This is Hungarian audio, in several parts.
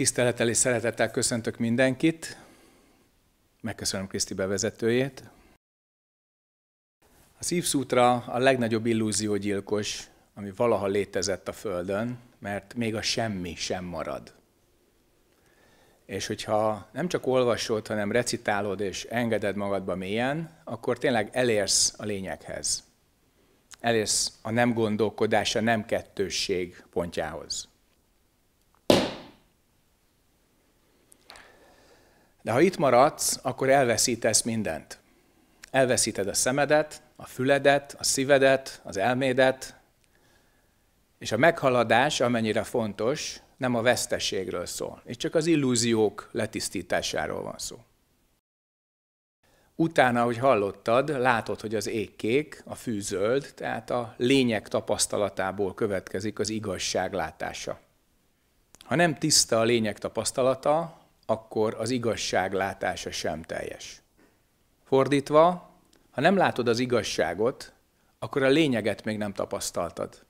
Tisztelettel és szeretettel köszöntök mindenkit. Megköszönöm Kriszti bevezetőjét. A szívszútra a legnagyobb illúziógyilkos, ami valaha létezett a Földön, mert még a semmi sem marad. És hogyha nem csak olvasod, hanem recitálod és engeded magadba mélyen, akkor tényleg elérsz a lényeghez. Elérsz a nem gondolkodás, a nem kettősség pontjához. De ha itt maradsz, akkor elveszítesz mindent. Elveszíted a szemedet, a füledet, a szívedet, az elmédet, és a meghaladás, amennyire fontos, nem a veszteségről szól. és csak az illúziók letisztításáról van szó. Utána, hogy hallottad, látod, hogy az ég kék, a fű zöld, tehát a lények tapasztalatából következik az igazság látása. Ha nem tiszta a lények tapasztalata, akkor az igazság látása sem teljes. Fordítva, ha nem látod az igazságot, akkor a lényeget még nem tapasztaltad.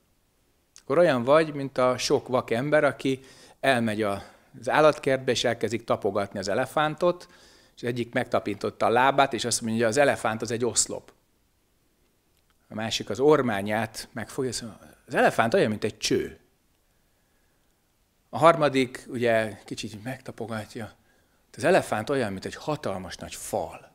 Akkor olyan vagy, mint a sok vak ember, aki elmegy az állatkertbe, és elkezdik tapogatni az elefántot, és egyik megtapintotta a lábát, és azt mondja, hogy az elefánt az egy oszlop. A másik az ormányát megfogja, az elefánt olyan, mint egy cső. A harmadik ugye kicsit megtapogatja. Hát az elefánt olyan, mint egy hatalmas nagy fal.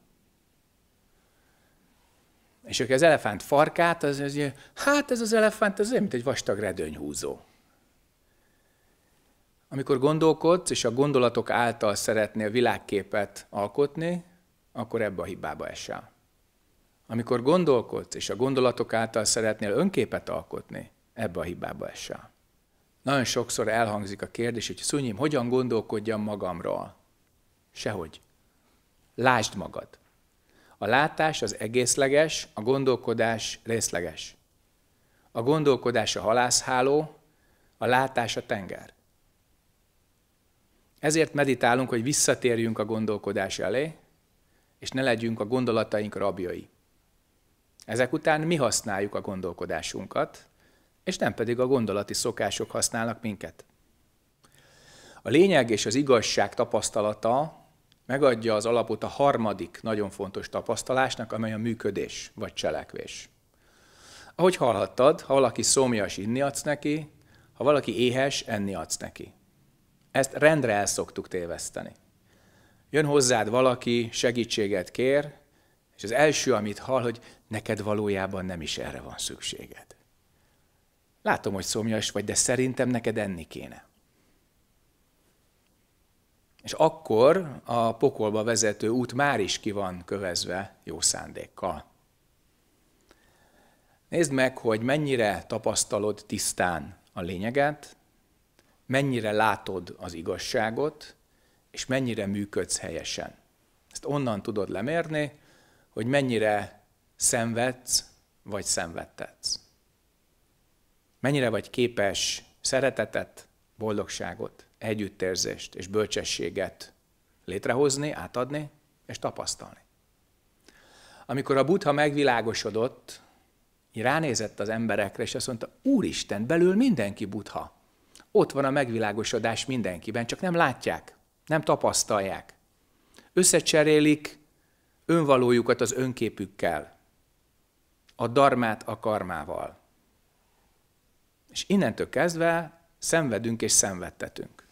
És aki az elefánt farkát, az, az, hát ez az elefánt, ez olyan, mint egy vastag redőnyhúzó. Amikor gondolkodsz, és a gondolatok által szeretnél világképet alkotni, akkor ebbe a hibába esel. Amikor gondolkodsz, és a gondolatok által szeretnél önképet alkotni, ebbe a hibába esel. Nagyon sokszor elhangzik a kérdés, hogy Szunyim, hogyan gondolkodjam magamról? Sehogy. Lásd magad. A látás az egészleges, a gondolkodás részleges. A gondolkodás a halászháló, a látás a tenger. Ezért meditálunk, hogy visszatérjünk a gondolkodás elé, és ne legyünk a gondolataink rabjai. Ezek után mi használjuk a gondolkodásunkat, és nem pedig a gondolati szokások használnak minket. A lényeg és az igazság tapasztalata megadja az alapot a harmadik nagyon fontos tapasztalásnak, amely a működés vagy cselekvés. Ahogy hallhattad, ha valaki szomjas, inni adsz neki, ha valaki éhes, enni adsz neki. Ezt rendre el szoktuk téveszteni. Jön hozzád valaki, segítséget kér, és az első, amit hall, hogy neked valójában nem is erre van szükséged. Látom, hogy szomjas vagy, de szerintem neked enni kéne. És akkor a pokolba vezető út már is ki van kövezve jó szándékkal. Nézd meg, hogy mennyire tapasztalod tisztán a lényeget, mennyire látod az igazságot, és mennyire működsz helyesen. Ezt onnan tudod lemérni, hogy mennyire szenvedsz, vagy szenvedtetsz. Mennyire vagy képes szeretetet, boldogságot, együttérzést és bölcsességet létrehozni, átadni és tapasztalni. Amikor a Buddha megvilágosodott, így ránézett az emberekre, és azt mondta, Úristen, belül mindenki Buddha. Ott van a megvilágosodás mindenkiben, csak nem látják, nem tapasztalják. Összecserélik önvalójukat az önképükkel, a darmát a karmával és innentől kezdve szenvedünk és szenvedtetünk.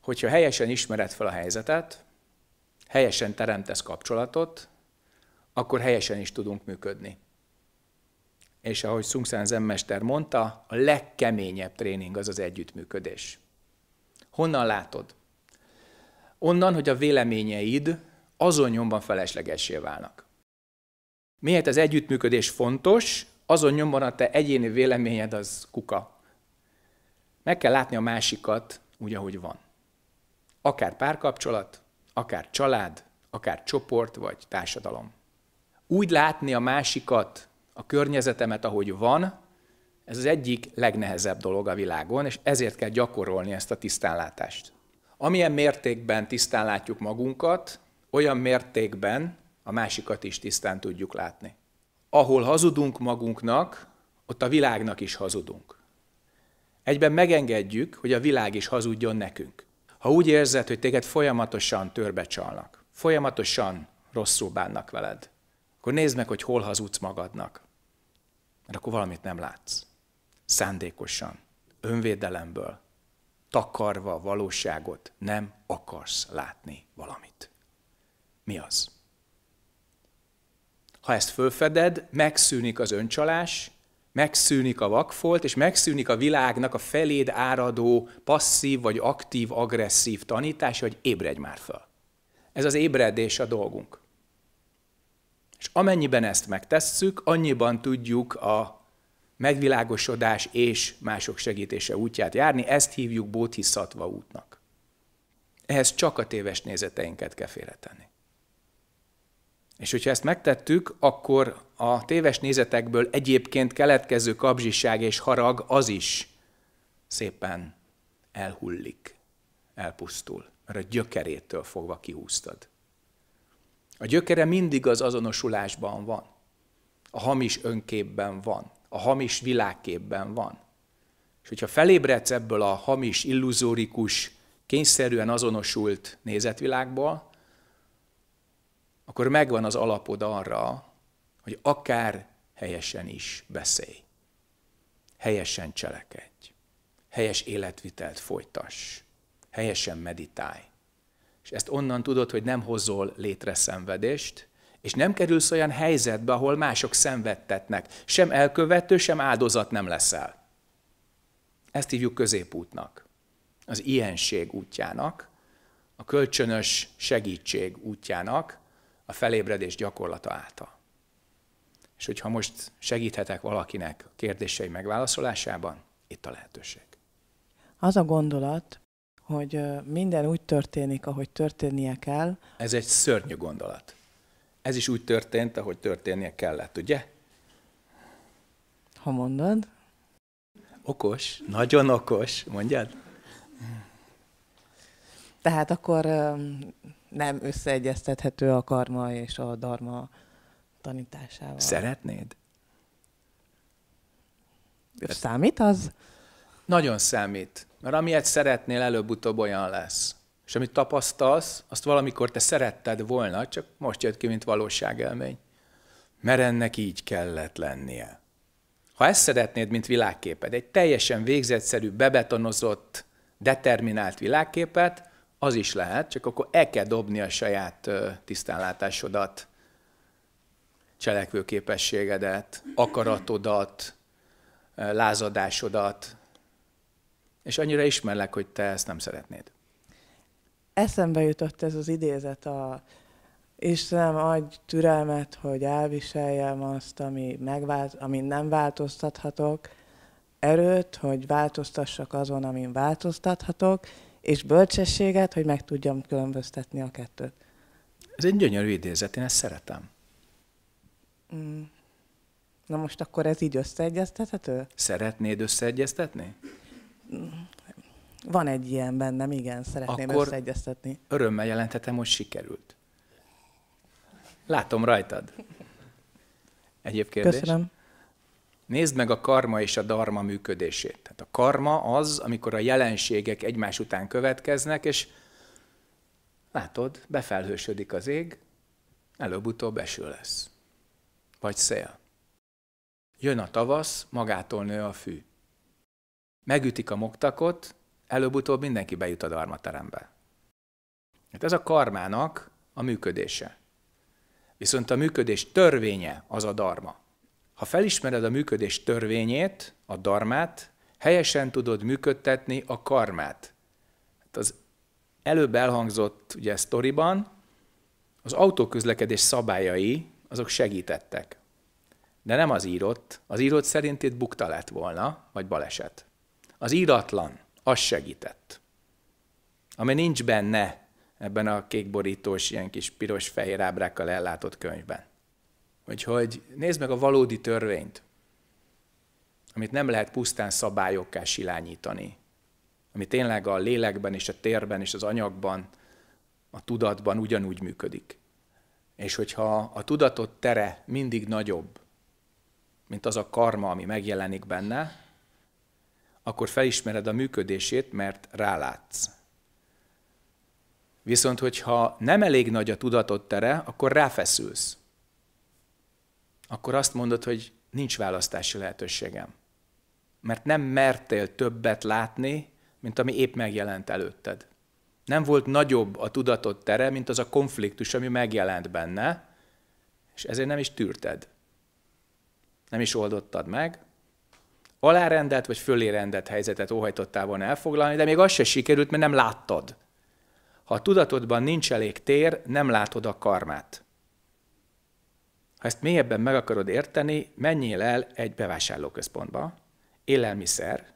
Hogyha helyesen ismered fel a helyzetet, helyesen teremtesz kapcsolatot, akkor helyesen is tudunk működni. És ahogy Szungszán zenmester mondta, a legkeményebb tréning az az együttműködés. Honnan látod? Onnan, hogy a véleményeid azon nyomban feleslegessé válnak. Miért az együttműködés fontos? azon nyomban a te egyéni véleményed az kuka. Meg kell látni a másikat úgy, ahogy van. Akár párkapcsolat, akár család, akár csoport vagy társadalom. Úgy látni a másikat, a környezetemet, ahogy van, ez az egyik legnehezebb dolog a világon, és ezért kell gyakorolni ezt a tisztánlátást. Amilyen mértékben tisztán látjuk magunkat, olyan mértékben a másikat is tisztán tudjuk látni ahol hazudunk magunknak, ott a világnak is hazudunk. Egyben megengedjük, hogy a világ is hazudjon nekünk. Ha úgy érzed, hogy téged folyamatosan törbecsalnak, folyamatosan rosszul bánnak veled, akkor nézd meg, hogy hol hazudsz magadnak. Mert akkor valamit nem látsz. Szándékosan, önvédelemből, takarva valóságot nem akarsz látni valamit. Mi az? ha ezt fölfeded, megszűnik az öncsalás, megszűnik a vakfolt, és megszűnik a világnak a feléd áradó passzív vagy aktív agresszív tanítás, hogy ébredj már fel. Ez az ébredés a dolgunk. És amennyiben ezt megtesszük, annyiban tudjuk a megvilágosodás és mások segítése útját járni, ezt hívjuk bóthiszatva útnak. Ehhez csak a téves nézeteinket kell félretenni. És hogyha ezt megtettük, akkor a téves nézetekből egyébként keletkező kapzsiság és harag az is szépen elhullik, elpusztul, mert a gyökerétől fogva kihúztad. A gyökere mindig az azonosulásban van, a hamis önképben van, a hamis világképben van. És hogyha felébredsz ebből a hamis, illuzórikus, kényszerűen azonosult nézetvilágból, akkor megvan az alapod arra, hogy akár helyesen is beszélj, helyesen cselekedj, helyes életvitelt folytass, helyesen meditálj. És ezt onnan tudod, hogy nem hozol létre szenvedést, és nem kerülsz olyan helyzetbe, ahol mások szenvedtetnek. Sem elkövető, sem áldozat nem leszel. Ezt hívjuk középútnak, az ilyenség útjának, a kölcsönös segítség útjának, a felébredés gyakorlata által. És hogyha most segíthetek valakinek a kérdései megválaszolásában, itt a lehetőség. Az a gondolat, hogy minden úgy történik, ahogy történnie kell. Ez egy szörnyű gondolat. Ez is úgy történt, ahogy történnie kellett, ugye? Ha mondod. Okos, nagyon okos, mondjad. Tehát akkor nem összeegyeztethető a karma és a dharma tanításával. Szeretnéd? Számít az? Nagyon számít. Mert amilyet szeretnél, előbb-utóbb olyan lesz. És amit tapasztalsz, azt valamikor te szeretted volna, csak most jött ki, mint valóságelmény. Mert ennek így kellett lennie. Ha ezt szeretnéd, mint világképed, egy teljesen végzetszerű, bebetonozott, determinált világképet, az is lehet, csak akkor el kell dobni a saját tisztánlátásodat, cselekvőképességedet, akaratodat, lázadásodat, és annyira ismerlek, hogy te ezt nem szeretnéd. Eszembe jutott ez az idézet a Istenem, adj türelmet, hogy elviseljem azt, ami, megvált, ami nem változtathatok, erőt, hogy változtassak azon, amin változtathatok, és bölcsességet, hogy meg tudjam különböztetni a kettőt. Ez egy gyönyörű idézet, én ezt szeretem. Mm. Na most akkor ez így összeegyeztethető? Szeretnéd összeegyeztetni? Mm. Van egy ilyen bennem, igen, szeretném akkor összeegyeztetni. örömmel jelenthetem, hogy sikerült. Látom rajtad. Egyéb kérdés? Köszönöm. Nézd meg a karma és a dharma működését. Tehát a karma az, amikor a jelenségek egymás után következnek, és látod, befelhősödik az ég, előbb-utóbb eső lesz. Vagy szél. Jön a tavasz, magától nő a fű. Megütik a moktakot, előbb-utóbb mindenki bejut a dharma terembe. Hát ez a karmának a működése. Viszont a működés törvénye az a dharma. Ha felismered a működés törvényét, a darmát, helyesen tudod működtetni a karmát. Hát az előbb elhangzott ugye sztoriban, az autóközlekedés szabályai azok segítettek. De nem az írott. Az írott szerint itt bukta lett volna, vagy baleset. Az íratlan, az segített. Ami nincs benne ebben a kékborítós, ilyen kis piros-fehér ábrákkal ellátott könyvben. Úgyhogy nézd meg a valódi törvényt, amit nem lehet pusztán szabályokká silányítani, ami tényleg a lélekben és a térben és az anyagban, a tudatban ugyanúgy működik. És hogyha a tudatot tere mindig nagyobb, mint az a karma, ami megjelenik benne, akkor felismered a működését, mert rálátsz. Viszont, hogyha nem elég nagy a tudatod tere, akkor ráfeszülsz akkor azt mondod, hogy nincs választási lehetőségem. Mert nem mertél többet látni, mint ami épp megjelent előtted. Nem volt nagyobb a tudatod tere, mint az a konfliktus, ami megjelent benne, és ezért nem is tűrted. Nem is oldottad meg. Alárendelt vagy fölérendelt helyzetet óhajtottál volna elfoglalni, de még az se sikerült, mert nem láttad. Ha a tudatodban nincs elég tér, nem látod a karmát. Ha ezt mélyebben meg akarod érteni, menjél el egy bevásárlóközpontba, élelmiszer,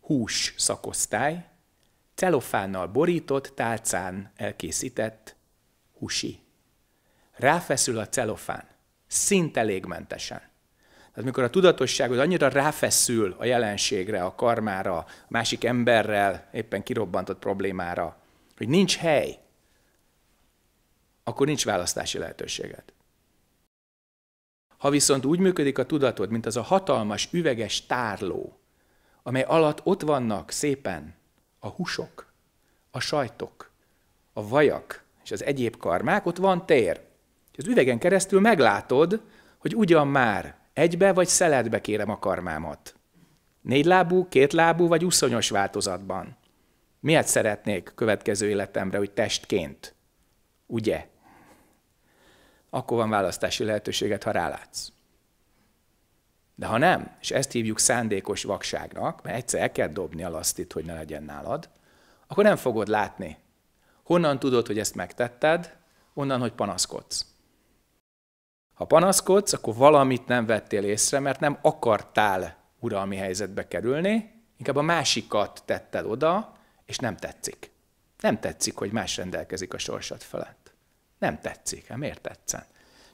hús szakosztály, celofánnal borított, tálcán elkészített húsi. Ráfeszül a celofán, szinte légmentesen. Tehát mikor a tudatosságod annyira ráfeszül a jelenségre, a karmára, a másik emberrel éppen kirobbantott problémára, hogy nincs hely, akkor nincs választási lehetőséged. Ha viszont úgy működik a tudatod, mint az a hatalmas üveges tárló, amely alatt ott vannak szépen a húsok, a sajtok, a vajak és az egyéb karmák, ott van tér. És az üvegen keresztül meglátod, hogy ugyan már egybe vagy szeletbe kérem a karmámat. Négylábú, kétlábú vagy uszonyos változatban. Miért szeretnék következő életemre, hogy testként? Ugye? akkor van választási lehetőséget, ha rálátsz. De ha nem, és ezt hívjuk szándékos vakságnak, mert egyszer el kell dobni a lasztit, hogy ne legyen nálad, akkor nem fogod látni. Honnan tudod, hogy ezt megtetted? Onnan, hogy panaszkodsz. Ha panaszkodsz, akkor valamit nem vettél észre, mert nem akartál uralmi helyzetbe kerülni, inkább a másikat tetted oda, és nem tetszik. Nem tetszik, hogy más rendelkezik a sorsod felett. Nem tetszik. Hát miért tetszen?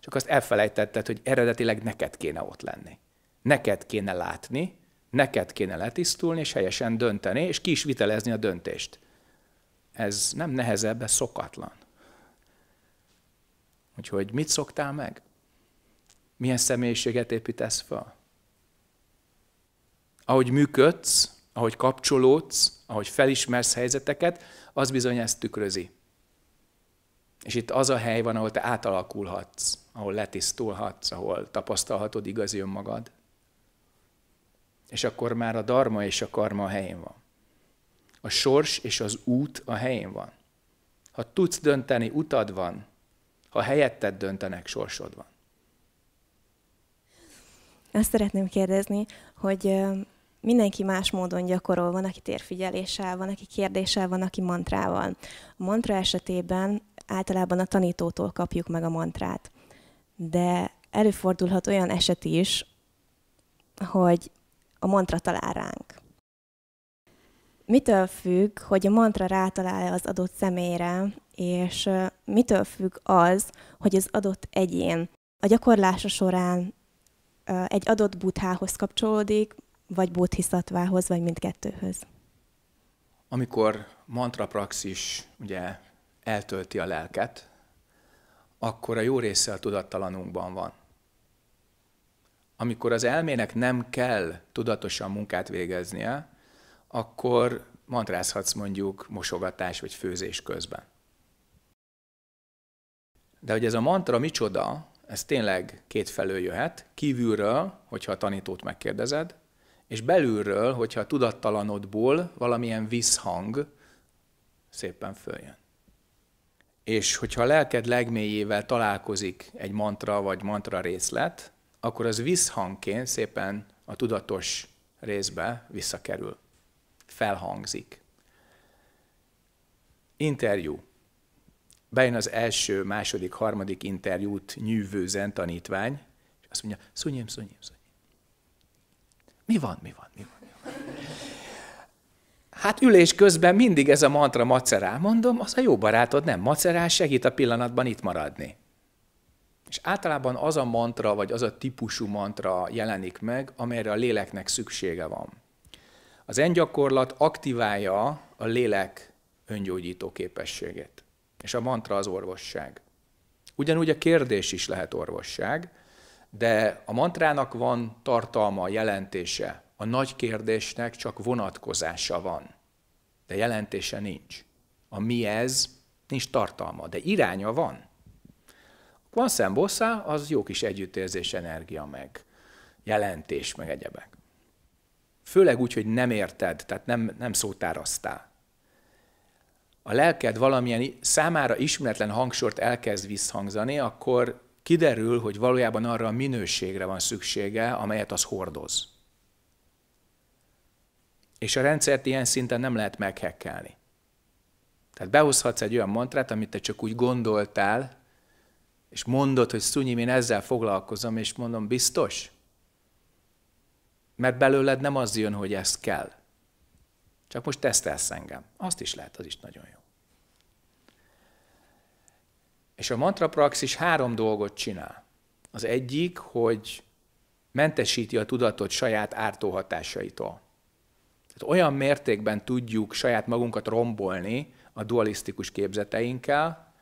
Csak azt elfelejtetted, hogy eredetileg neked kéne ott lenni. Neked kéne látni, neked kéne letisztulni, és helyesen dönteni, és ki is vitelezni a döntést. Ez nem nehezebb, ez szokatlan. Úgyhogy mit szoktál meg? Milyen személyiséget építesz fel? Ahogy működsz, ahogy kapcsolódsz, ahogy felismersz helyzeteket, az bizony ezt tükrözi. És itt az a hely van, ahol te átalakulhatsz, ahol letisztulhatsz, ahol tapasztalhatod igazi önmagad. És akkor már a darma és a karma a helyén van. A sors és az út a helyén van. Ha tudsz dönteni, utad van. Ha helyetted döntenek, sorsod van. Azt szeretném kérdezni, hogy mindenki más módon gyakorol, van, aki térfigyeléssel, van, aki kérdéssel, van, aki mantrával. A mantra esetében általában a tanítótól kapjuk meg a mantrát. De előfordulhat olyan eset is, hogy a mantra talál ránk. Mitől függ, hogy a mantra rátalál az adott személyre, és mitől függ az, hogy az adott egyén a gyakorlása során egy adott buthához kapcsolódik, vagy bodhisattvához, vagy mindkettőhöz? Amikor mantrapraxis ugye eltölti a lelket, akkor a jó része a tudattalanunkban van. Amikor az elmének nem kell tudatosan munkát végeznie, akkor mantrázhatsz mondjuk mosogatás vagy főzés közben. De hogy ez a mantra micsoda, ez tényleg kétfelől jöhet, kívülről, hogyha a tanítót megkérdezed, és belülről, hogyha a tudattalanodból valamilyen visszhang szépen följön és hogyha a lelked legmélyével találkozik egy mantra vagy mantra részlet, akkor az visszhangként szépen a tudatos részbe visszakerül. Felhangzik. Interjú. Bejön az első, második, harmadik interjút zen tanítvány, és azt mondja, szunyém, szunyém, szunyém. Mi van, mi van, mi van? Hát ülés közben mindig ez a mantra macerál, mondom, az a jó barátod nem macerál, segít a pillanatban itt maradni. És általában az a mantra, vagy az a típusú mantra jelenik meg, amelyre a léleknek szüksége van. Az engyakorlat aktiválja a lélek öngyógyító képességét, és a mantra az orvosság. Ugyanúgy a kérdés is lehet orvosság, de a mantrának van tartalma, jelentése, a nagy kérdésnek csak vonatkozása van, de jelentése nincs. A mi ez nincs tartalma, de iránya van. Van Bossa az jó kis együttérzés, energia, meg jelentés, meg egyebek. Főleg úgy, hogy nem érted, tehát nem, nem szótárasztál. A lelked valamilyen számára ismeretlen hangsort elkezd visszhangzani, akkor kiderül, hogy valójában arra a minőségre van szüksége, amelyet az hordoz. És a rendszert ilyen szinten nem lehet meghekkelni. Tehát behozhatsz egy olyan mantrát, amit te csak úgy gondoltál, és mondod, hogy Szunyim, én ezzel foglalkozom, és mondom, biztos? Mert belőled nem az jön, hogy ez kell. Csak most tesztelsz engem. Azt is lehet, az is nagyon jó. És a mantra praxis három dolgot csinál. Az egyik, hogy mentesíti a tudatot saját ártóhatásaitól. Tehát olyan mértékben tudjuk saját magunkat rombolni a dualisztikus képzeteinkkel,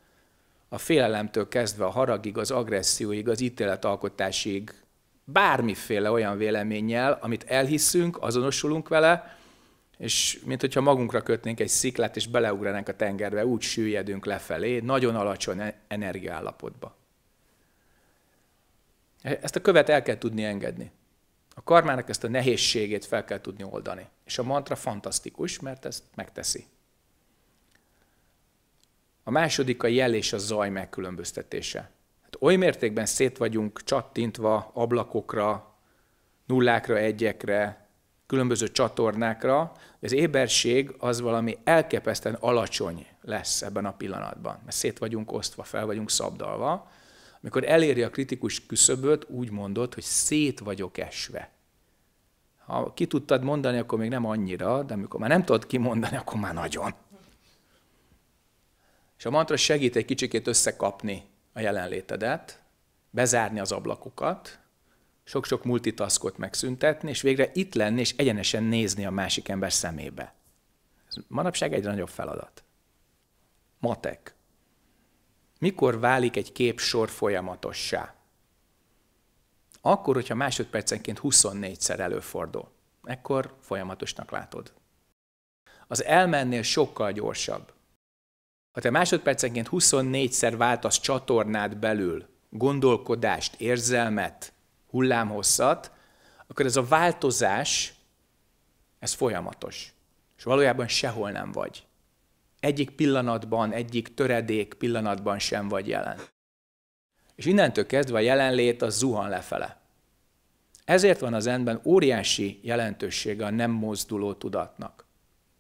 a félelemtől kezdve a haragig, az agresszióig, az ítéletalkotásig, bármiféle olyan véleménnyel, amit elhiszünk, azonosulunk vele, és mint hogyha magunkra kötnénk egy sziklát, és beleugranánk a tengerbe, úgy süllyedünk lefelé, nagyon alacsony e- energiaállapotba. E- ezt a követ el kell tudni engedni. A karmának ezt a nehézségét fel kell tudni oldani. És a mantra fantasztikus, mert ezt megteszi. A második a jel és a zaj megkülönböztetése. Hát oly mértékben szét vagyunk csattintva ablakokra, nullákra, egyekre, különböző csatornákra, az éberség az valami elképesztően alacsony lesz ebben a pillanatban, mert szét vagyunk osztva, fel vagyunk szabdalva, mikor eléri a kritikus küszöböt, úgy mondod, hogy szét vagyok esve. Ha ki tudtad mondani, akkor még nem annyira, de amikor már nem tudod kimondani, akkor már nagyon. És a mantra segít egy kicsikét összekapni a jelenlétedet, bezárni az ablakokat, sok-sok multitaskot megszüntetni, és végre itt lenni, és egyenesen nézni a másik ember szemébe. Ez manapság egyre nagyobb feladat. Matek. Mikor válik egy kép sor folyamatossá? Akkor, hogyha másodpercenként 24-szer előfordul. Ekkor folyamatosnak látod. Az elmennél sokkal gyorsabb. Ha te másodpercenként 24-szer váltasz csatornád belül, gondolkodást, érzelmet, hullámhosszat, akkor ez a változás, ez folyamatos. És valójában sehol nem vagy egyik pillanatban, egyik töredék pillanatban sem vagy jelen. És innentől kezdve a jelenlét az zuhan lefele. Ezért van az enben óriási jelentősége a nem mozduló tudatnak.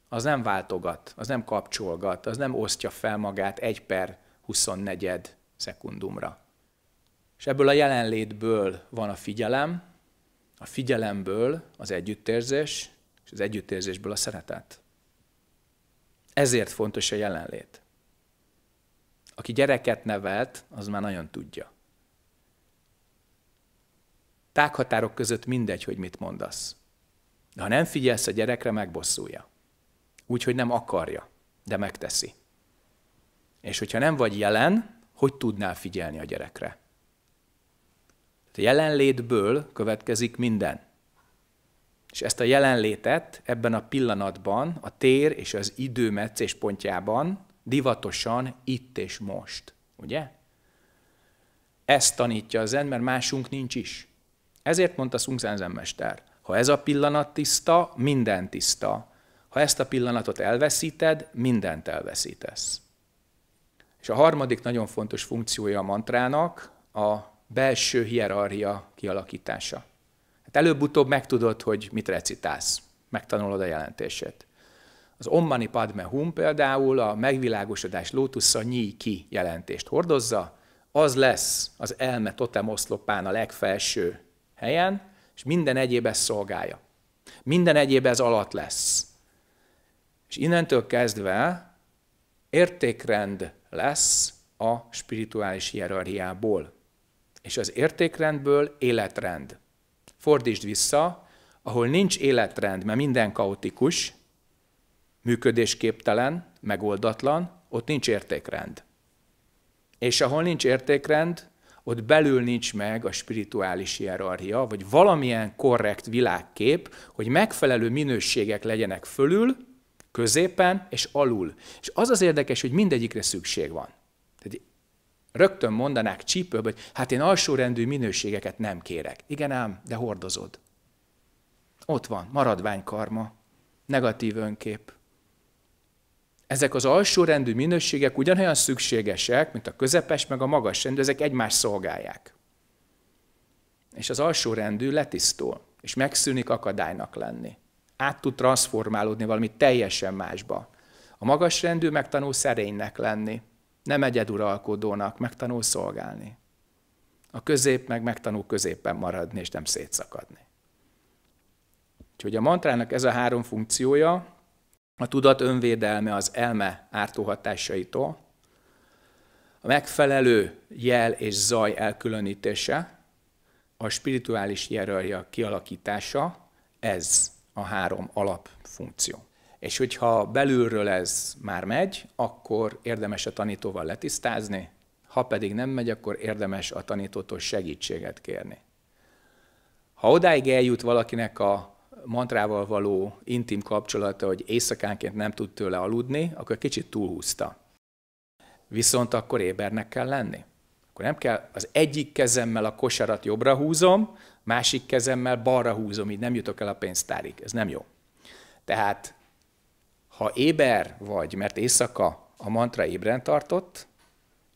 Az nem váltogat, az nem kapcsolgat, az nem osztja fel magát egy per 24 szekundumra. És ebből a jelenlétből van a figyelem, a figyelemből az együttérzés, és az együttérzésből a szeretet. Ezért fontos a jelenlét. Aki gyereket nevelt, az már nagyon tudja. Tághatárok között mindegy, hogy mit mondasz. De ha nem figyelsz a gyerekre, megbosszulja. Úgyhogy nem akarja, de megteszi. És hogyha nem vagy jelen, hogy tudnál figyelni a gyerekre? A jelenlétből következik minden. És ezt a jelenlétet ebben a pillanatban, a tér és az idő pontjában divatosan itt és most. Ugye? Ezt tanítja a zen, mert másunk nincs is. Ezért mondta Szunk Mester, ha ez a pillanat tiszta, minden tiszta. Ha ezt a pillanatot elveszíted, mindent elveszítesz. És a harmadik nagyon fontos funkciója a mantrának a belső hierarchia kialakítása. Hát előbb-utóbb megtudod, hogy mit recitálsz. Megtanulod a jelentését. Az Ommani Padme Hum például a megvilágosodás lótusza nyí ki jelentést hordozza, az lesz az elme totem oszlopán a legfelső helyen, és minden egyéb ezt szolgálja. Minden egyéb ez alatt lesz. És innentől kezdve értékrend lesz a spirituális hierarchiából. És az értékrendből életrend. Fordítsd vissza, ahol nincs életrend, mert minden kaotikus, működésképtelen, megoldatlan, ott nincs értékrend. És ahol nincs értékrend, ott belül nincs meg a spirituális hierarchia, vagy valamilyen korrekt világkép, hogy megfelelő minőségek legyenek fölül, középen és alul. És az az érdekes, hogy mindegyikre szükség van. Tehát Rögtön mondanák csípőből, hogy hát én alsórendű minőségeket nem kérek. Igen ám, de hordozod. Ott van, maradványkarma, negatív önkép. Ezek az alsórendű minőségek ugyanolyan szükségesek, mint a közepes meg a magas rendű, ezek egymást szolgálják. És az alsórendű letisztul, és megszűnik akadálynak lenni. Át tud transformálódni valami teljesen másba. A magas rendű megtanul szerénynek lenni, nem egyeduralkodónak, megtanul szolgálni. A közép meg megtanul középen maradni, és nem szétszakadni. Úgyhogy a mantrának ez a három funkciója, a tudat önvédelme az elme ártóhatásaitól, a megfelelő jel és zaj elkülönítése, a spirituális hierarchia kialakítása, ez a három alapfunkció. És hogyha belülről ez már megy, akkor érdemes a tanítóval letisztázni, ha pedig nem megy, akkor érdemes a tanítótól segítséget kérni. Ha odáig eljut valakinek a mantrával való intim kapcsolata, hogy éjszakánként nem tud tőle aludni, akkor kicsit túlhúzta. Viszont akkor ébernek kell lenni. Akkor nem kell, az egyik kezemmel a kosarat jobbra húzom, másik kezemmel balra húzom, így nem jutok el a pénztárig. Ez nem jó. Tehát ha éber vagy, mert éjszaka a mantra ébren tartott,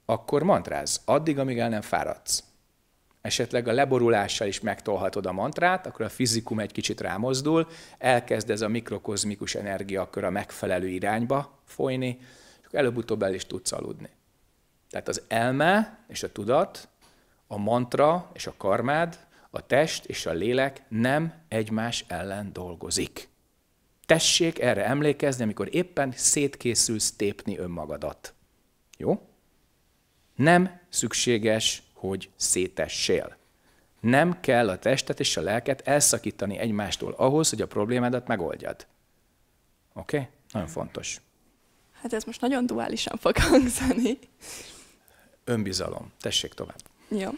akkor mantráz, addig, amíg el nem fáradsz. Esetleg a leborulással is megtolhatod a mantrát, akkor a fizikum egy kicsit rámozdul, elkezd ez a mikrokozmikus energiakör a megfelelő irányba folyni, és előbb-utóbb el is tudsz aludni. Tehát az elme és a tudat, a mantra és a karmád, a test és a lélek nem egymás ellen dolgozik. Tessék erre emlékezni, amikor éppen szétkészülsz tépni önmagadat. Jó? Nem szükséges, hogy szétessél. Nem kell a testet és a lelket elszakítani egymástól ahhoz, hogy a problémádat megoldjad. Oké? Okay? Nagyon fontos. Hát ez most nagyon duálisan fog hangzani. Önbizalom. Tessék tovább. Jó.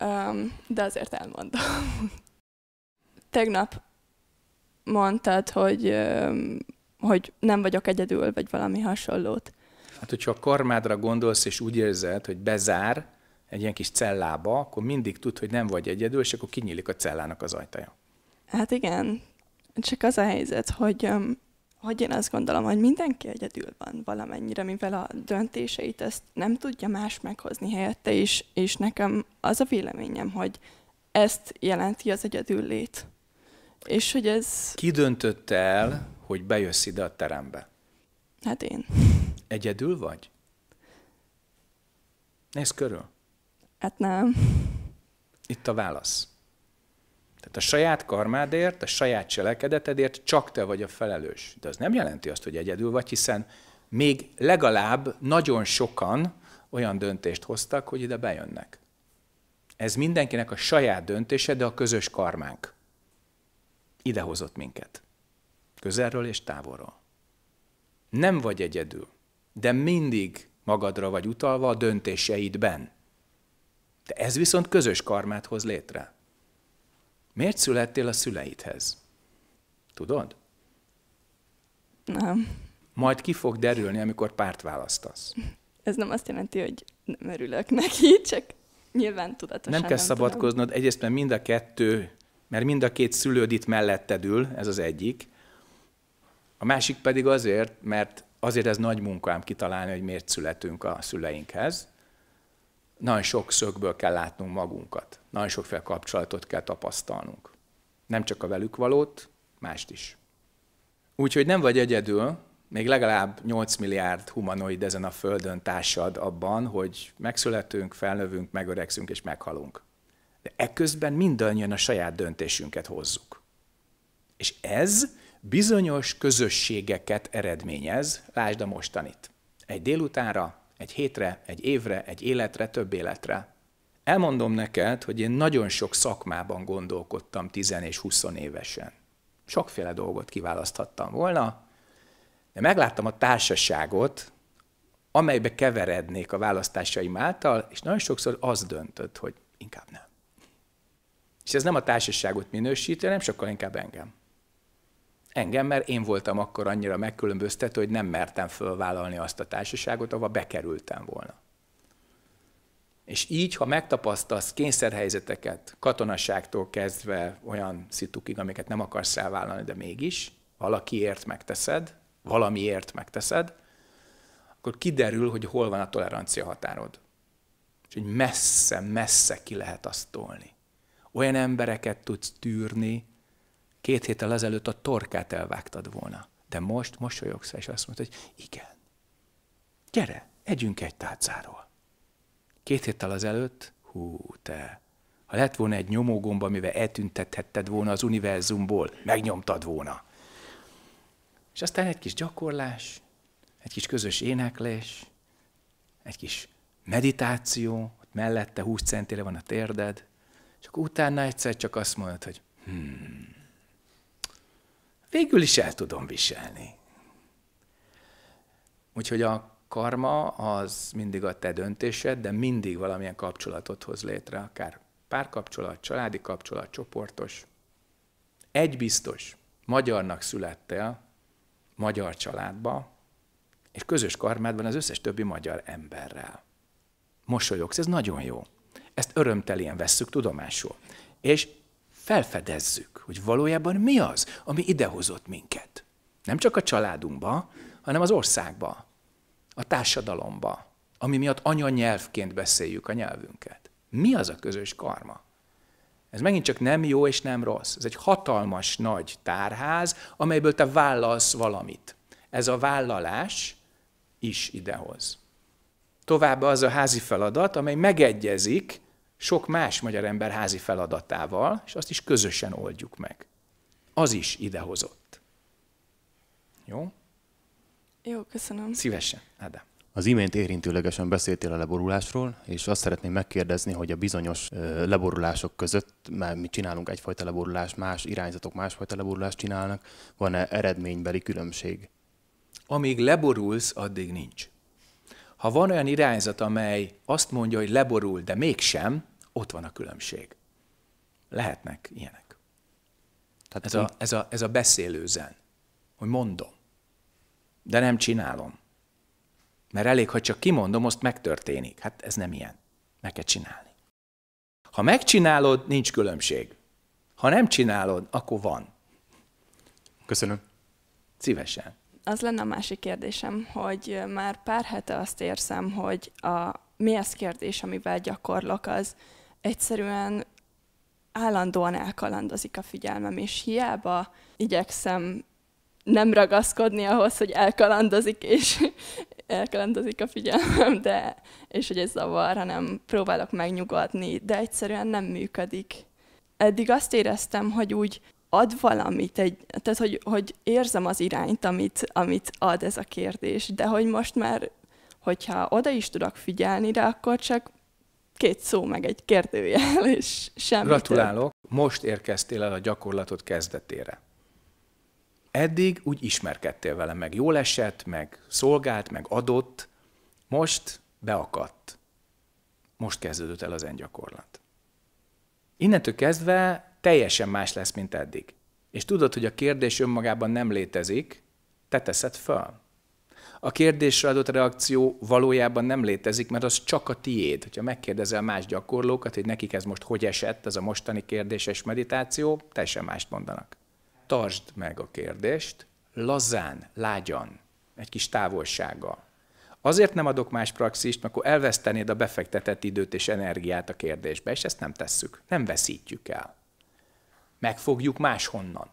Um, de azért elmondom. Tegnap mondtad, hogy, hogy nem vagyok egyedül, vagy valami hasonlót. Hát, hogyha a karmádra gondolsz, és úgy érzed, hogy bezár egy ilyen kis cellába, akkor mindig tud, hogy nem vagy egyedül, és akkor kinyílik a cellának az ajtaja. Hát igen, csak az a helyzet, hogy, hogy én azt gondolom, hogy mindenki egyedül van valamennyire, mivel a döntéseit ezt nem tudja más meghozni helyette is, és nekem az a véleményem, hogy ezt jelenti az egyedüllét. És hogy ez... Ki döntötte el, hogy bejössz ide a terembe? Hát én. Egyedül vagy? Nézd körül. Hát nem. Itt a válasz. Tehát a saját karmádért, a saját cselekedetedért csak te vagy a felelős. De az nem jelenti azt, hogy egyedül vagy, hiszen még legalább nagyon sokan olyan döntést hoztak, hogy ide bejönnek. Ez mindenkinek a saját döntése, de a közös karmánk idehozott minket. Közelről és távolról. Nem vagy egyedül, de mindig magadra vagy utalva a döntéseidben. De ez viszont közös karmát hoz létre. Miért születtél a szüleidhez? Tudod? Nem. Majd ki fog derülni, amikor párt választasz. Ez nem azt jelenti, hogy nem örülök neki, csak nyilván tudatosan. Nem kell nem szabadkoznod, tudom. egyrészt mert mind a kettő mert mind a két szülőd itt melletted ül, ez az egyik. A másik pedig azért, mert azért ez nagy munkám kitalálni, hogy miért születünk a szüleinkhez. Nagyon sok szögből kell látnunk magunkat, nagyon sokféle kapcsolatot kell tapasztalnunk. Nem csak a velük valót, mást is. Úgyhogy nem vagy egyedül, még legalább 8 milliárd humanoid ezen a földön társad abban, hogy megszületünk, felnövünk, megöregszünk és meghalunk de eközben mindannyian a saját döntésünket hozzuk. És ez bizonyos közösségeket eredményez, lásd a mostanit. Egy délutánra, egy hétre, egy évre, egy életre, több életre. Elmondom neked, hogy én nagyon sok szakmában gondolkodtam 10 és 20 évesen. Sokféle dolgot kiválaszthattam volna, de megláttam a társaságot, amelybe keverednék a választásaim által, és nagyon sokszor az döntött, hogy inkább nem. És ez nem a társaságot minősíti, hanem sokkal inkább engem. Engem, mert én voltam akkor annyira megkülönböztető, hogy nem mertem fölvállalni azt a társaságot, ahova bekerültem volna. És így, ha megtapasztalsz kényszerhelyzeteket, katonaságtól kezdve olyan szitukig, amiket nem akarsz elvállalni, de mégis, valakiért megteszed, valamiért megteszed, akkor kiderül, hogy hol van a tolerancia határod. És hogy messze, messze ki lehet azt tolni olyan embereket tudsz tűrni, két héttel ezelőtt a torkát elvágtad volna. De most mosolyogsz, és azt mondod, hogy igen, gyere, együnk egy tárcáról. Két héttel azelőtt, hú, te, ha lett volna egy nyomógomb, amivel eltüntethetted volna az univerzumból, megnyomtad volna. És aztán egy kis gyakorlás, egy kis közös éneklés, egy kis meditáció, ott mellette 20 centire van a térded, csak utána egyszer csak azt mondod, hogy hmm, végül is el tudom viselni. Úgyhogy a karma az mindig a te döntésed, de mindig valamilyen kapcsolatot hoz létre, akár párkapcsolat, családi kapcsolat, csoportos. Egy biztos, magyarnak születtél, magyar családba, és közös van az összes többi magyar emberrel. Mosolyogsz, ez nagyon jó. Ezt örömtelien vesszük tudomásul. És felfedezzük, hogy valójában mi az, ami idehozott minket. Nem csak a családunkba, hanem az országba, a társadalomba, ami miatt anyanyelvként beszéljük a nyelvünket. Mi az a közös karma? Ez megint csak nem jó és nem rossz. Ez egy hatalmas nagy tárház, amelyből te vállalsz valamit. Ez a vállalás is idehoz. Továbbá az a házi feladat, amely megegyezik sok más magyar ember házi feladatával, és azt is közösen oldjuk meg. Az is idehozott. Jó? Jó, köszönöm. Szívesen, Ádám. Az imént érintőlegesen beszéltél a leborulásról, és azt szeretném megkérdezni, hogy a bizonyos leborulások között, mert mi csinálunk egyfajta leborulást, más irányzatok másfajta leborulást csinálnak, van-e eredménybeli különbség? Amíg leborulsz, addig nincs. Ha van olyan irányzat, amely azt mondja, hogy leborul, de mégsem, ott van a különbség. Lehetnek ilyenek. Tehát ez, a, ez, a, ez a beszélő zen, hogy mondom, de nem csinálom. Mert elég, ha csak kimondom, azt megtörténik. Hát ez nem ilyen. Meg kell csinálni. Ha megcsinálod, nincs különbség. Ha nem csinálod, akkor van. Köszönöm. Szívesen. Az lenne a másik kérdésem, hogy már pár hete azt érzem, hogy a mi ez kérdés, amivel gyakorlok, az egyszerűen állandóan elkalandozik a figyelmem, és hiába igyekszem nem ragaszkodni ahhoz, hogy elkalandozik, és elkalandozik a figyelmem, de, és hogy ez zavar, hanem próbálok megnyugodni, de egyszerűen nem működik. Eddig azt éreztem, hogy úgy ad valamit, egy, tehát hogy, hogy érzem az irányt, amit, amit ad ez a kérdés, de hogy most már, hogyha oda is tudok figyelni, de akkor csak két szó, meg egy kérdőjel, és semmi. Gratulálok, több. most érkeztél el a gyakorlatot kezdetére. Eddig úgy ismerkedtél vele, meg jól esett, meg szolgált, meg adott, most beakadt. Most kezdődött el az gyakorlat. Innentől kezdve teljesen más lesz, mint eddig. És tudod, hogy a kérdés önmagában nem létezik, te teszed fel. A kérdésre adott reakció valójában nem létezik, mert az csak a tiéd. Ha megkérdezel más gyakorlókat, hogy nekik ez most hogy esett, ez a mostani kérdéses meditáció, teljesen mást mondanak. Tartsd meg a kérdést, lazán, lágyan, egy kis távolsággal. Azért nem adok más praxist, mert akkor elvesztenéd a befektetett időt és energiát a kérdésbe, és ezt nem tesszük, nem veszítjük el. Megfogjuk máshonnan.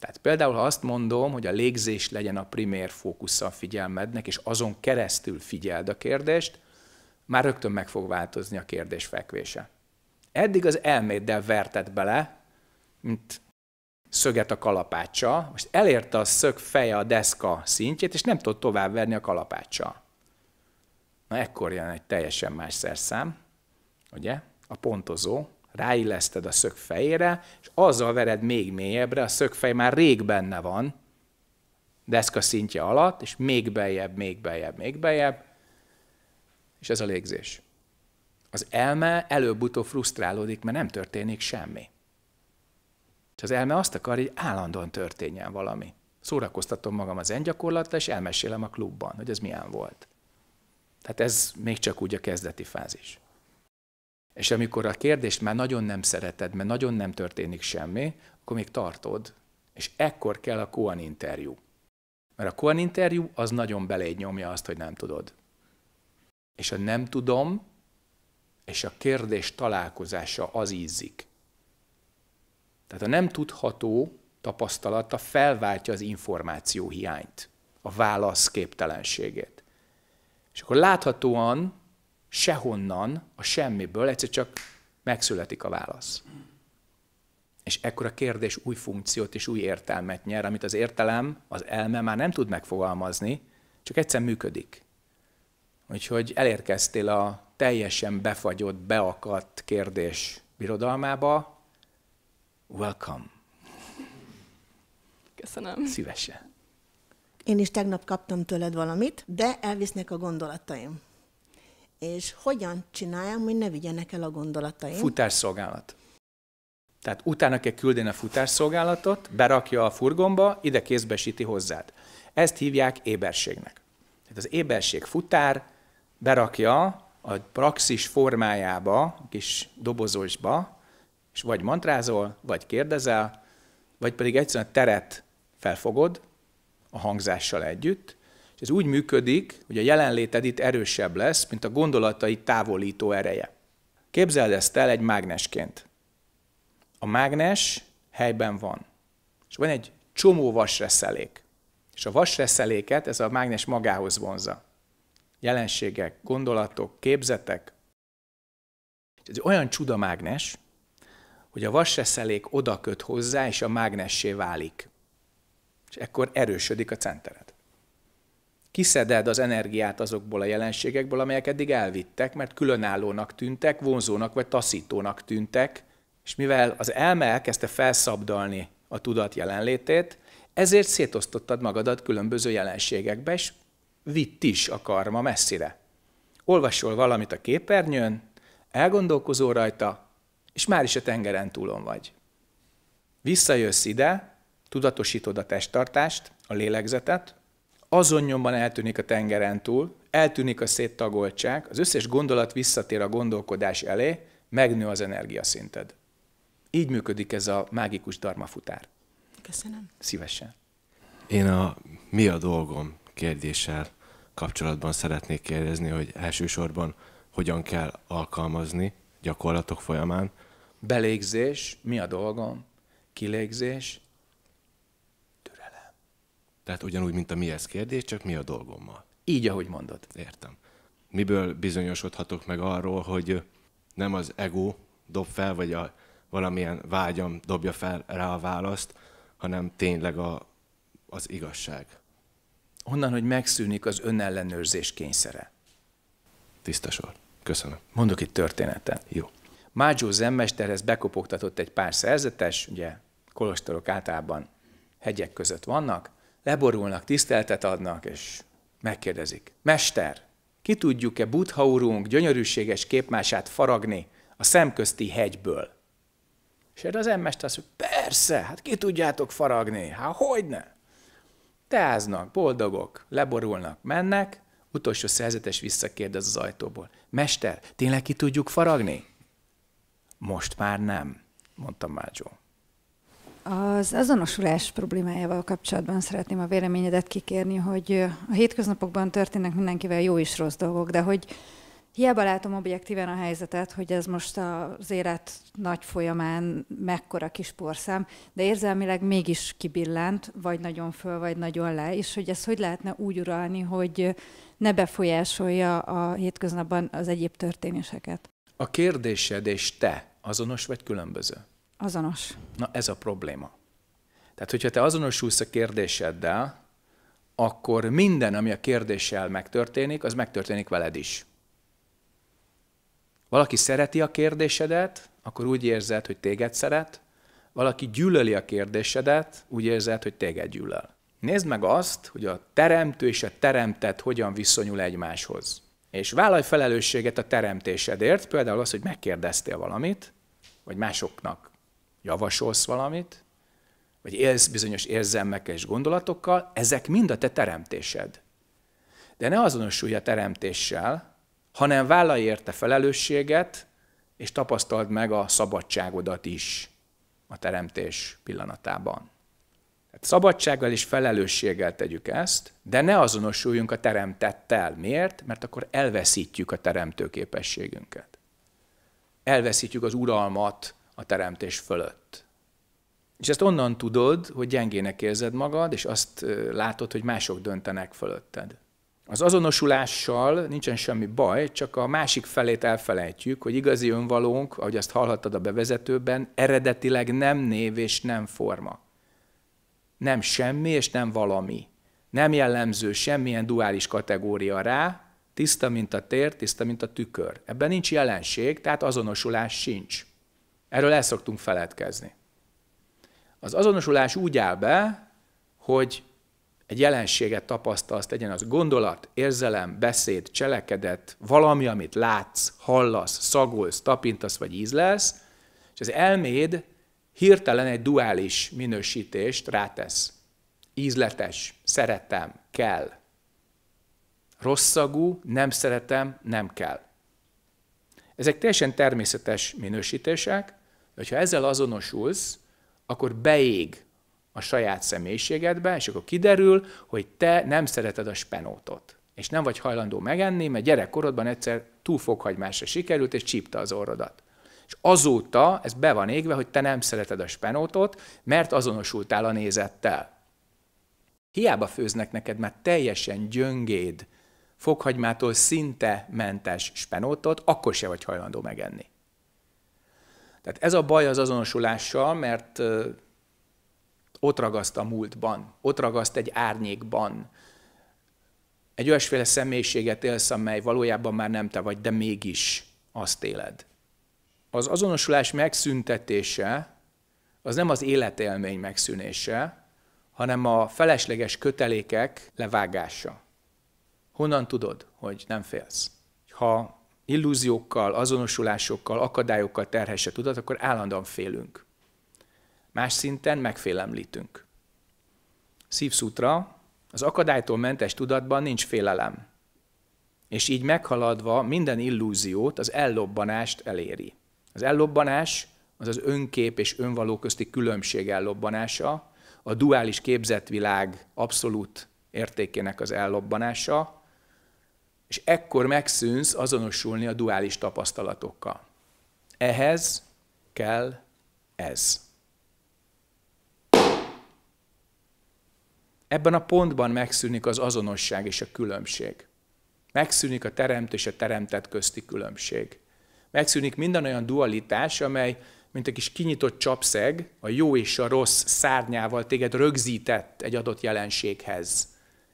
Tehát például, ha azt mondom, hogy a légzés legyen a primér fókusza a figyelmednek, és azon keresztül figyeld a kérdést, már rögtön meg fog változni a kérdés fekvése. Eddig az elméddel vertett bele, mint szöget a kalapáccsa, most elérte a szög feje a deszka szintjét, és nem tud tovább verni a kalapáccsa. Na ekkor jön egy teljesen más szerszám, ugye? A pontozó, ráilleszted a szög fejére, és azzal vered még mélyebbre, a szögfej már rég benne van, deszka szintje alatt, és még beljebb, még beljebb, még beljebb, és ez a légzés. Az elme előbb-utóbb frusztrálódik, mert nem történik semmi. És az elme azt akar, hogy állandóan történjen valami. Szórakoztatom magam az engyakorlattal, és elmesélem a klubban, hogy ez milyen volt. Tehát ez még csak úgy a kezdeti fázis. És amikor a kérdést már nagyon nem szereted, mert nagyon nem történik semmi, akkor még tartod. És ekkor kell a Koan interjú. Mert a Koan interjú az nagyon beléd nyomja azt, hogy nem tudod. És a nem tudom, és a kérdés találkozása az ízzik. Tehát a nem tudható tapasztalata felváltja az információ hiányt, a válasz képtelenségét. És akkor láthatóan sehonnan, a semmiből, egyszer csak megszületik a válasz. És ekkor a kérdés új funkciót és új értelmet nyer, amit az értelem, az elme már nem tud megfogalmazni, csak egyszer működik. Úgyhogy elérkeztél a teljesen befagyott, beakadt kérdés birodalmába. Welcome. Köszönöm. Szívesen. Én is tegnap kaptam tőled valamit, de elvisznek a gondolataim és hogyan csináljam, hogy ne vigyenek el a gondolataim. Futásszolgálat. Tehát utána kell küldeni a futásszolgálatot, berakja a furgonba, ide kézbesíti hozzád. Ezt hívják éberségnek. Tehát az éberség futár berakja a praxis formájába, a kis dobozosba, és vagy mantrázol, vagy kérdezel, vagy pedig egyszerűen a teret felfogod a hangzással együtt, és ez úgy működik, hogy a jelenléted itt erősebb lesz, mint a gondolatai távolító ereje. Képzeld ezt el egy mágnesként. A mágnes helyben van, és van egy csomó vasreszelék. És a vasreszeléket ez a mágnes magához vonza. Jelenségek, gondolatok, képzetek. És ez olyan csuda mágnes, hogy a vasreszelék oda köt hozzá, és a mágnessé válik. És ekkor erősödik a centered kiszeded az energiát azokból a jelenségekből, amelyek eddig elvittek, mert különállónak tűntek, vonzónak vagy taszítónak tűntek, és mivel az elme elkezdte felszabdalni a tudat jelenlétét, ezért szétosztottad magadat különböző jelenségekbe, és vitt is a karma messzire. Olvasol valamit a képernyőn, elgondolkozol rajta, és már is a tengeren túlon vagy. Visszajössz ide, tudatosítod a testtartást, a lélegzetet, azonnyomban eltűnik a tengeren túl, eltűnik a széttagoltság, az összes gondolat visszatér a gondolkodás elé, megnő az energiaszinted. Így működik ez a mágikus darmafutár. Köszönöm. Szívesen. Én a mi a dolgom kérdéssel kapcsolatban szeretnék kérdezni, hogy elsősorban hogyan kell alkalmazni gyakorlatok folyamán. Belégzés, mi a dolgom, kilégzés, tehát ugyanúgy, mint a mi ez kérdés, csak mi a dolgommal. Így, ahogy mondod. Értem. Miből bizonyosodhatok meg arról, hogy nem az ego dob fel, vagy a valamilyen vágyam dobja fel rá a választ, hanem tényleg a, az igazság. Honnan, hogy megszűnik az önellenőrzés kényszere. Tiszta sor. Köszönöm. Mondok itt történetet. Jó. Mágyó zenmesterhez bekopogtatott egy pár szerzetes, ugye kolostorok általában hegyek között vannak, leborulnak, tiszteltet adnak, és megkérdezik. Mester, ki tudjuk-e Buddha úrunk gyönyörűséges képmását faragni a szemközti hegyből? És erre az emmest azt mondja, persze, hát ki tudjátok faragni, hát hogyne? Teáznak, boldogok, leborulnak, mennek, utolsó szerzetes visszakérdez az ajtóból. Mester, tényleg ki tudjuk faragni? Most már nem, mondta Mácsó. Az azonosulás problémájával kapcsolatban szeretném a véleményedet kikérni, hogy a hétköznapokban történnek mindenkivel jó és rossz dolgok, de hogy hiába látom objektíven a helyzetet, hogy ez most az élet nagy folyamán mekkora kis porszám, de érzelmileg mégis kibillent, vagy nagyon föl, vagy nagyon le, és hogy ezt hogy lehetne úgy uralni, hogy ne befolyásolja a hétköznapban az egyéb történéseket. A kérdésed és te azonos vagy különböző? Azonos. Na ez a probléma. Tehát, hogyha te azonosulsz a kérdéseddel, akkor minden, ami a kérdéssel megtörténik, az megtörténik veled is. Valaki szereti a kérdésedet, akkor úgy érzed, hogy téged szeret, valaki gyűlöli a kérdésedet, úgy érzed, hogy téged gyűlöl. Nézd meg azt, hogy a teremtő és a teremtett hogyan viszonyul egymáshoz. És vállalj felelősséget a teremtésedért, például az, hogy megkérdeztél valamit, vagy másoknak javasolsz valamit, vagy élsz bizonyos érzelmekkel és gondolatokkal, ezek mind a te teremtésed. De ne azonosulj a teremtéssel, hanem vállalj érte felelősséget, és tapasztald meg a szabadságodat is a teremtés pillanatában. Tehát szabadsággal és felelősséggel tegyük ezt, de ne azonosuljunk a teremtettel. Miért? Mert akkor elveszítjük a teremtő képességünket. Elveszítjük az uralmat a teremtés fölött. És ezt onnan tudod, hogy gyengének érzed magad, és azt látod, hogy mások döntenek fölötted. Az azonosulással nincsen semmi baj, csak a másik felét elfelejtjük, hogy igazi önvalónk, ahogy azt hallhattad a bevezetőben, eredetileg nem név és nem forma. Nem semmi és nem valami. Nem jellemző semmilyen duális kategória rá, tiszta, mint a tér, tiszta, mint a tükör. Ebben nincs jelenség, tehát azonosulás sincs. Erről el szoktunk feledkezni. Az azonosulás úgy áll be, hogy egy jelenséget tapasztalsz, legyen az gondolat, érzelem, beszéd, cselekedet, valami, amit látsz, hallasz, szagolsz, tapintasz vagy ízlelsz, és az elméd hirtelen egy duális minősítést rátesz. Ízletes, szeretem, kell. Rosszagú, nem szeretem, nem kell. Ezek teljesen természetes minősítések, hogyha ezzel azonosulsz, akkor beég a saját személyiségedbe, és akkor kiderül, hogy te nem szereted a spenótot. És nem vagy hajlandó megenni, mert gyerekkorodban egyszer túl fokhagymásra sikerült, és csípte az orrodat. És azóta ez be van égve, hogy te nem szereted a spenótot, mert azonosultál a nézettel. Hiába főznek neked már teljesen gyöngéd, fokhagymától szinte mentes spenótot, akkor se vagy hajlandó megenni. Tehát ez a baj az azonosulással, mert ott ragaszt a múltban, ott ragaszt egy árnyékban. Egy olyasféle személyiséget élsz, amely valójában már nem te vagy, de mégis azt éled. Az azonosulás megszüntetése az nem az életélmény megszűnése, hanem a felesleges kötelékek levágása. Honnan tudod, hogy nem félsz? Ha illúziókkal, azonosulásokkal, akadályokkal terhesse tudat, akkor állandóan félünk. Más szinten megfélemlítünk. Szívszútra, az akadálytól mentes tudatban nincs félelem. És így meghaladva minden illúziót, az ellobbanást eléri. Az ellobbanás az az önkép és önvaló közti különbség ellobbanása, a duális képzetvilág abszolút értékének az ellobbanása, és ekkor megszűnsz azonosulni a duális tapasztalatokkal. Ehhez kell ez. Ebben a pontban megszűnik az azonosság és a különbség. Megszűnik a teremt és a teremtett közti különbség. Megszűnik minden olyan dualitás, amely, mint egy kis kinyitott csapszeg, a jó és a rossz szárnyával téged rögzített egy adott jelenséghez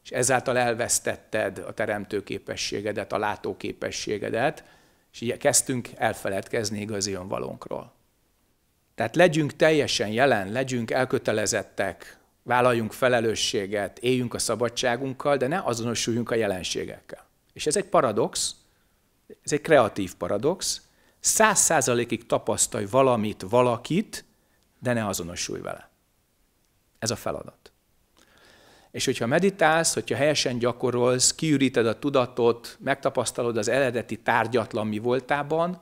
és ezáltal elvesztetted a teremtőképességedet, a látóképességedet, és így kezdtünk elfeledkezni igazi önvalónkról. Tehát legyünk teljesen jelen, legyünk elkötelezettek, vállaljunk felelősséget, éljünk a szabadságunkkal, de ne azonosuljunk a jelenségekkel. És ez egy paradox, ez egy kreatív paradox, száz százalékig tapasztalj valamit, valakit, de ne azonosulj vele. Ez a feladat. És hogyha meditálsz, hogyha helyesen gyakorolsz, kiüríted a tudatot, megtapasztalod az eredeti tárgyatlan mi voltában,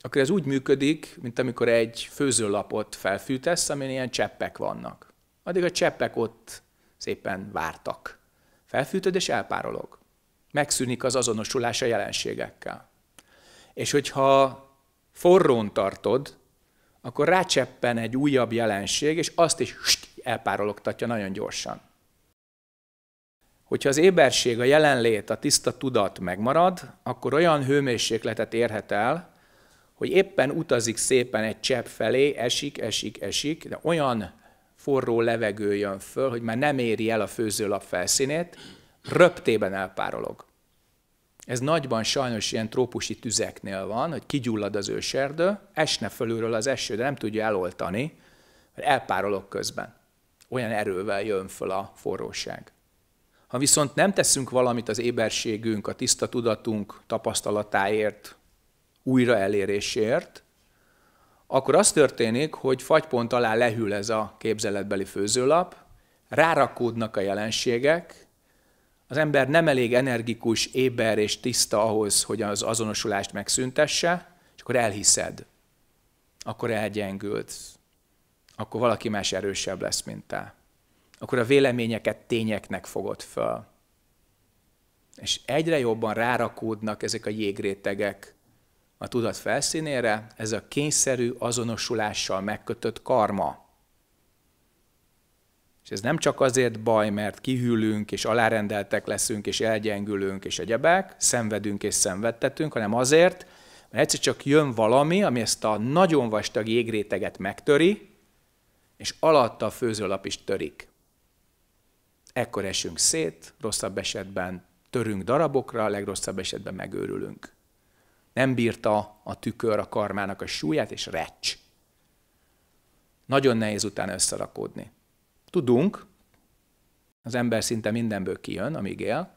akkor ez úgy működik, mint amikor egy főzőlapot felfűtesz, amin ilyen cseppek vannak. Addig a cseppek ott szépen vártak. Felfűtöd és elpárolog. Megszűnik az azonosulás a jelenségekkel. És hogyha forrón tartod, akkor rácseppen egy újabb jelenség, és azt is elpárologtatja nagyon gyorsan. Hogyha az éberség, a jelenlét, a tiszta tudat megmarad, akkor olyan hőmérsékletet érhet el, hogy éppen utazik szépen egy csepp felé, esik, esik, esik, de olyan forró levegő jön föl, hogy már nem éri el a főzőlap felszínét, röptében elpárolog. Ez nagyban sajnos ilyen trópusi tüzeknél van, hogy kigyullad az őserdő, esne fölülről az eső, de nem tudja eloltani, mert elpárolog közben. Olyan erővel jön föl a forróság. Ha viszont nem teszünk valamit az éberségünk, a tiszta tudatunk tapasztalatáért, újra elérésért, akkor az történik, hogy fagypont alá lehűl ez a képzeletbeli főzőlap, rárakódnak a jelenségek, az ember nem elég energikus, éber és tiszta ahhoz, hogy az azonosulást megszüntesse, és akkor elhiszed, akkor elgyengült, akkor valaki más erősebb lesz, mint te akkor a véleményeket tényeknek fogod föl. És egyre jobban rárakódnak ezek a jégrétegek a tudat felszínére, ez a kényszerű azonosulással megkötött karma. És ez nem csak azért baj, mert kihűlünk, és alárendeltek leszünk, és elgyengülünk, és egyebek, szenvedünk és szenvedtetünk, hanem azért, mert egyszer csak jön valami, ami ezt a nagyon vastag jégréteget megtöri, és alatta a főzőlap is törik ekkor esünk szét, rosszabb esetben törünk darabokra, a legrosszabb esetben megőrülünk. Nem bírta a tükör a karmának a súlyát, és recs. Nagyon nehéz utána összerakódni. Tudunk, az ember szinte mindenből kijön, amíg él,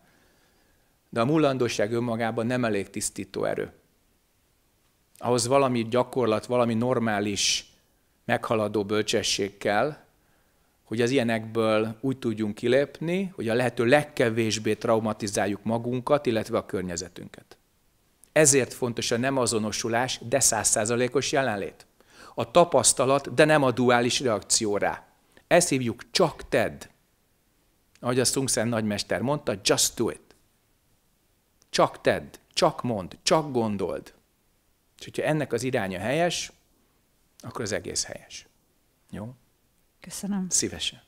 de a mullandóság önmagában nem elég tisztító erő. Ahhoz valami gyakorlat, valami normális, meghaladó bölcsesség kell, hogy az ilyenekből úgy tudjunk kilépni, hogy a lehető legkevésbé traumatizáljuk magunkat, illetve a környezetünket. Ezért fontos a nem azonosulás, de százszázalékos jelenlét. A tapasztalat, de nem a duális reakció rá. Ezt hívjuk csak tedd. Ahogy a Szungszen nagymester mondta, just do it. Csak tedd, csak mond, csak gondold. És hogyha ennek az iránya helyes, akkor az egész helyes. Jó? Köszönöm. Szívesen.